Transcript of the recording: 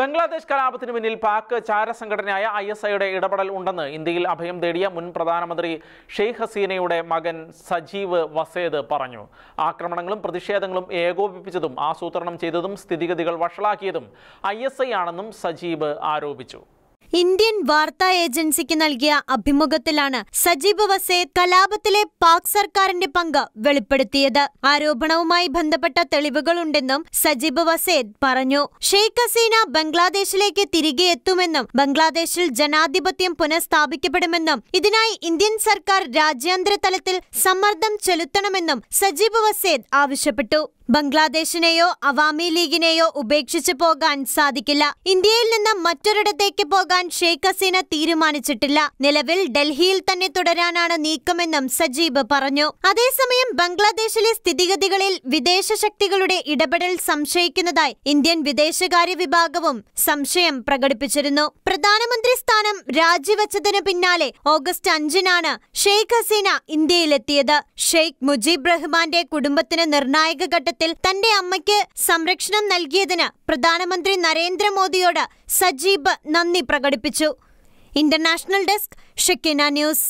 ബംഗ്ലാദേശ് കലാപത്തിന് മുന്നിൽ Pak ചാരസംഘടനയായ I S ഐയുടെ ഇടപെടൽ ഉണ്ടെന്ന് ഇന്ത്യയിൽ അഭയം തേടിയ മുൻ പ്രധാനമന്ത്രി ഷെയ്ഖ് ഹസീനയുടെ മകൻ സജീവ് വസേദ് പറഞ്ഞു ആക്രമണങ്ങളും പ്രതിഷേധങ്ങളും ഏകോപിപ്പിച്ചതും ആസൂത്രണം ചെയ്തതും സ്ഥിതിഗതികൾ വഷളാക്കിയതും ഐ ആണെന്നും സജീവ് ആരോപിച്ചു ഇന്ത്യൻ വാർത്താ ഏജൻസിക്ക് നൽകിയ അഭിമുഖത്തിലാണ് സജീബ് വസേ കലാപത്തിലെ പാക് സർക്കാരിന്റെ പങ്ക് വെളിപ്പെടുത്തിയത് ആരോപണവുമായി ബന്ധപ്പെട്ട തെളിവുകളുണ്ടെന്നും സജീബ് വസേദ് പറഞ്ഞു ഷെയ്ഖ് ഹസീന ബംഗ്ലാദേശിലേക്ക് തിരികെ എത്തുമെന്നും ബംഗ്ലാദേശിൽ ജനാധിപത്യം പുനഃസ്ഥാപിക്കപ്പെടുമെന്നും ഇതിനായി ഇന്ത്യൻ സർക്കാർ രാജ്യാന്തര തലത്തിൽ സമ്മർദ്ദം ചെലുത്തണമെന്നും സജീബ് വസേദ് ആവശ്യപ്പെട്ടു ബംഗ്ലാദേശിനെയോ അവാമി ലീഗിനെയോ ഉപേക്ഷിച്ചു പോകാൻ സാധിക്കില്ല ഇന്ത്യയിൽ നിന്ന് മറ്റൊരിടത്തേക്ക് പോകാൻ ഷെയ്ഖ് ഹസീന തീരുമാനിച്ചിട്ടില്ല നിലവിൽ ഡൽഹിയിൽ തന്നെ തുടരാനാണ് നീക്കമെന്നും സജീബ് പറഞ്ഞു അതേസമയം ബംഗ്ലാദേശിലെ സ്ഥിതിഗതികളിൽ വിദേശ ശക്തികളുടെ ഇടപെടൽ സംശയിക്കുന്നതായി ഇന്ത്യൻ വിദേശകാര്യ വിഭാഗവും സംശയം പ്രകടിപ്പിച്ചിരുന്നു പ്രധാനമന്ത്രി സ്ഥാനം രാജിവച്ചതിനു പിന്നാലെ ഓഗസ്റ്റ് അഞ്ചിനാണ് ഷെയ്ഖ് ഹസീന ഇന്ത്യയിലെത്തിയത് ഷെയ്ഖ് മുജീബ് റഹ്മാന്റെ കുടുംബത്തിന് നിർണായക ഘട്ടത്തിൽ ദുരന്തത്തിൽ തന്റെ അമ്മയ്ക്ക് സംരക്ഷണം നൽകിയതിന് പ്രധാനമന്ത്രി നരേന്ദ്രമോദിയോട് സജീബ് നന്ദി പ്രകടിപ്പിച്ചു ഇന്റർനാഷണൽ ഡെസ്ക് ഷെക്കിന ന്യൂസ്